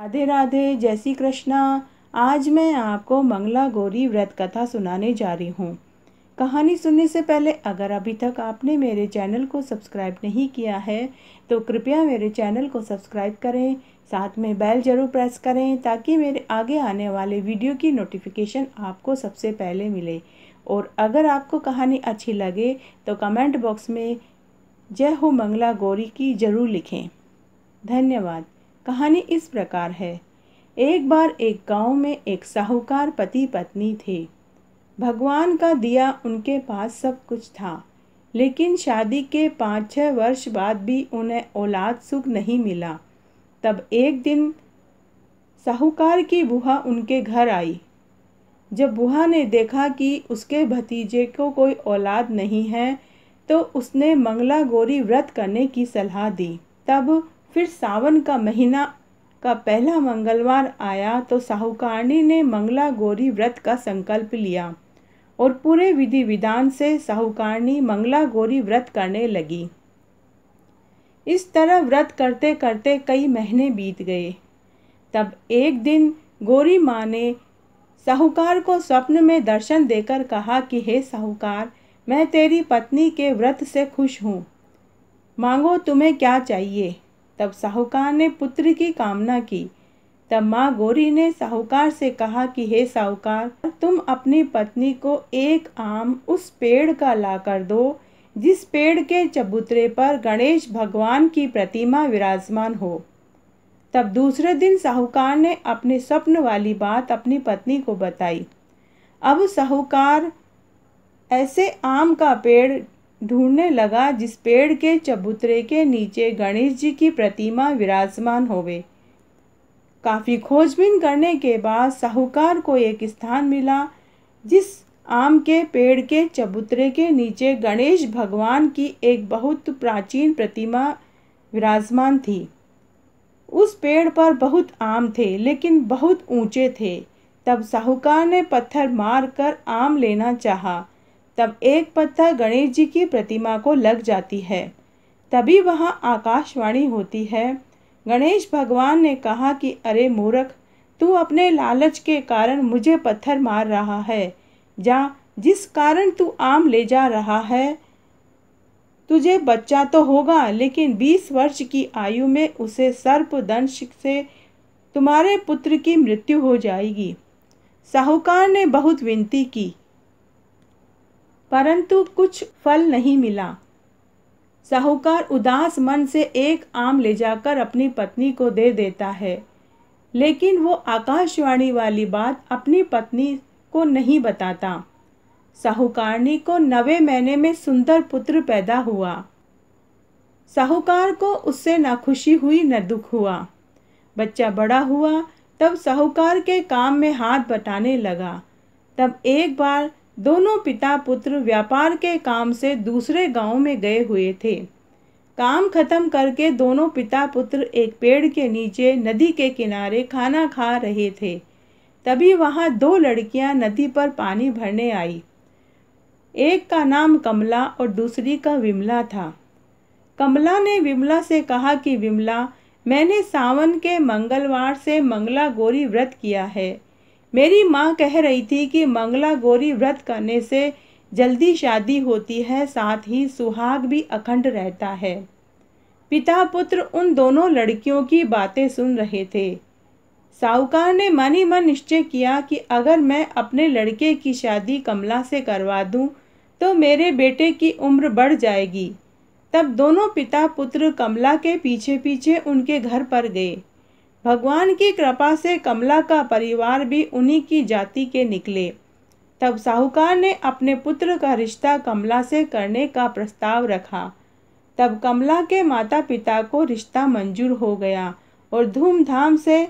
राधे राधे जय श्री कृष्णा आज मैं आपको मंगला गौरी व्रत कथा सुनाने जा रही हूँ कहानी सुनने से पहले अगर अभी तक आपने मेरे चैनल को सब्सक्राइब नहीं किया है तो कृपया मेरे चैनल को सब्सक्राइब करें साथ में बेल जरूर प्रेस करें ताकि मेरे आगे आने वाले वीडियो की नोटिफिकेशन आपको सबसे पहले मिले और अगर आपको कहानी अच्छी लगे तो कमेंट बॉक्स में जय हो मंगला गौरी की ज़रूर लिखें धन्यवाद कहानी इस प्रकार है एक बार एक गांव में एक साहूकार पति पत्नी थे भगवान का दिया उनके पास सब कुछ था लेकिन शादी के पाँच छः वर्ष बाद भी उन्हें औलाद सुख नहीं मिला तब एक दिन साहूकार की बुआ उनके घर आई जब बुआ ने देखा कि उसके भतीजे को कोई औलाद नहीं है तो उसने मंगला गौरी व्रत करने की सलाह दी तब फिर सावन का महीना का पहला मंगलवार आया तो साहूकारणी ने मंगला गौरी व्रत का संकल्प लिया और पूरे विधि विधान से साहूकारणी मंगला गौरी व्रत करने लगी इस तरह व्रत करते करते कई महीने बीत गए तब एक दिन गौरी माँ ने साहूकार को स्वप्न में दर्शन देकर कहा कि हे साहूकार मैं तेरी पत्नी के व्रत से खुश हूँ मांगो तुम्हें क्या चाहिए तब साहूकार ने पुत्र की कामना की तब माँ गौरी ने साहूकार से कहा कि हे साहूकार तुम अपनी पत्नी को एक आम उस पेड़ का ला कर दो जिस पेड़ के चबूतरे पर गणेश भगवान की प्रतिमा विराजमान हो तब दूसरे दिन साहूकार ने अपने स्वप्न वाली बात अपनी पत्नी को बताई अब साहूकार ऐसे आम का पेड़ ढूंढने लगा जिस पेड़ के चबूतरे के नीचे गणेश जी की प्रतिमा विराजमान होवे काफ़ी खोजबीन करने के बाद साहूकार को एक स्थान मिला जिस आम के पेड़ के चबूतरे के नीचे गणेश भगवान की एक बहुत प्राचीन प्रतिमा विराजमान थी उस पेड़ पर बहुत आम थे लेकिन बहुत ऊंचे थे तब साहूकार ने पत्थर मारकर आम लेना चाहा तब एक पत्थर गणेश जी की प्रतिमा को लग जाती है तभी वहाँ आकाशवाणी होती है गणेश भगवान ने कहा कि अरे मूर्ख तू अपने लालच के कारण मुझे पत्थर मार रहा है जा जिस कारण तू आम ले जा रहा है तुझे बच्चा तो होगा लेकिन बीस वर्ष की आयु में उसे सर्पदंश से तुम्हारे पुत्र की मृत्यु हो जाएगी साहूकार ने बहुत विनती की परंतु कुछ फल नहीं मिला साहूकार उदास मन से एक आम ले जाकर अपनी पत्नी को दे देता है लेकिन वो आकाशवाणी वाली बात अपनी पत्नी को नहीं बताता साहूकारनी को नवे महीने में सुंदर पुत्र पैदा हुआ साहूकार को उससे ना खुशी हुई न दुख हुआ बच्चा बड़ा हुआ तब साहूकार के काम में हाथ बटाने लगा तब एक बार दोनों पिता पुत्र व्यापार के काम से दूसरे गांव में गए हुए थे काम खत्म करके दोनों पिता पुत्र एक पेड़ के नीचे नदी के किनारे खाना खा रहे थे तभी वहाँ दो लड़कियां नदी पर पानी भरने आई एक का नाम कमला और दूसरी का विमला था कमला ने विमला से कहा कि विमला मैंने सावन के मंगलवार से मंगला गौरी व्रत किया है मेरी माँ कह रही थी कि मंगला गौरी व्रत करने से जल्दी शादी होती है साथ ही सुहाग भी अखंड रहता है पिता पुत्र उन दोनों लड़कियों की बातें सुन रहे थे साहूकार ने मन ही मन निश्चय किया कि अगर मैं अपने लड़के की शादी कमला से करवा दूं तो मेरे बेटे की उम्र बढ़ जाएगी तब दोनों पिता पुत्र कमला के पीछे पीछे उनके घर पर गए भगवान की कृपा से कमला का परिवार भी उन्हीं की जाति के निकले तब साहूकार ने अपने पुत्र का रिश्ता कमला से करने का प्रस्ताव रखा तब कमला के माता पिता को रिश्ता मंजूर हो गया और धूमधाम से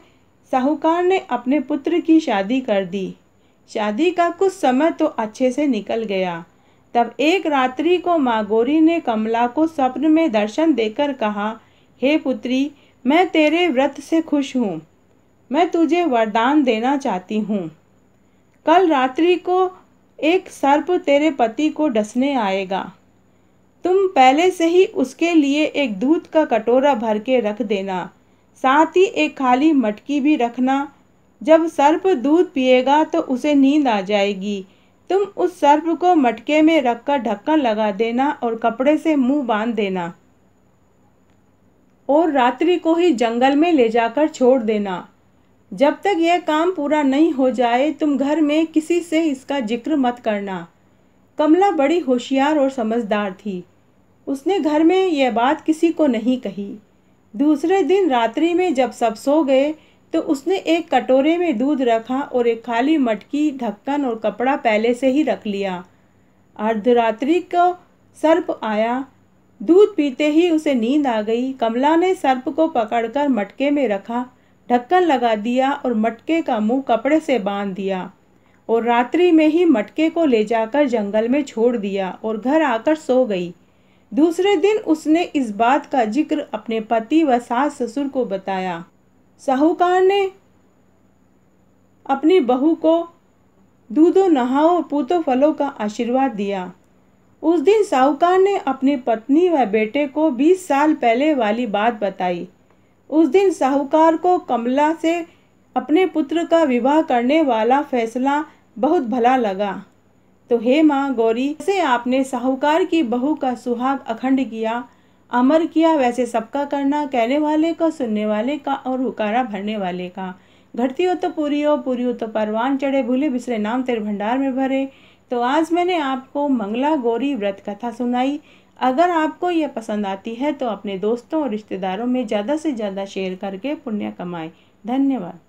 साहूकार ने अपने पुत्र की शादी कर दी शादी का कुछ समय तो अच्छे से निकल गया तब एक रात्रि को माँ गौरी ने कमला को स्वप्न में दर्शन देकर कहा हे hey पुत्री मैं तेरे व्रत से खुश हूँ मैं तुझे वरदान देना चाहती हूँ कल रात्रि को एक सर्प तेरे पति को डसने आएगा तुम पहले से ही उसके लिए एक दूध का कटोरा भर के रख देना साथ ही एक खाली मटकी भी रखना जब सर्प दूध पिएगा तो उसे नींद आ जाएगी तुम उस सर्प को मटके में रखकर ढक्कन लगा देना और कपड़े से मुंह बांध देना और रात्रि को ही जंगल में ले जाकर छोड़ देना जब तक यह काम पूरा नहीं हो जाए तुम घर में किसी से इसका जिक्र मत करना कमला बड़ी होशियार और समझदार थी उसने घर में यह बात किसी को नहीं कही दूसरे दिन रात्रि में जब सब सो गए तो उसने एक कटोरे में दूध रखा और एक खाली मटकी ढक्कन और कपड़ा पहले से ही रख लिया अर्धरात्रि को सर्प आया दूध पीते ही उसे नींद आ गई कमला ने सर्प को पकड़कर मटके में रखा ढक्कन लगा दिया और मटके का मुंह कपड़े से बांध दिया और रात्रि में ही मटके को ले जाकर जंगल में छोड़ दिया और घर आकर सो गई दूसरे दिन उसने इस बात का जिक्र अपने पति व सास ससुर को बताया साहूकार ने अपनी बहू को दूधो नहाओ पूतो फलों का आशीर्वाद दिया उस दिन साहूकार ने अपनी पत्नी व बेटे को 20 साल पहले वाली बात बताई उस दिन साहूकार को कमला से अपने पुत्र का विवाह करने वाला फैसला बहुत भला लगा तो हे माँ गौरी से आपने साहूकार की बहू का सुहाग अखंड किया अमर किया वैसे सबका करना कहने वाले का सुनने वाले का और हुकारा भरने वाले का घटती हो तो पूरी हो पूरी हो तो परवान चढ़े भूले बिसरे नाम तेरे भंडार में भरे तो आज मैंने आपको मंगला गौरी व्रत कथा सुनाई अगर आपको यह पसंद आती है तो अपने दोस्तों और रिश्तेदारों में ज़्यादा से ज़्यादा शेयर करके पुण्य कमाएं धन्यवाद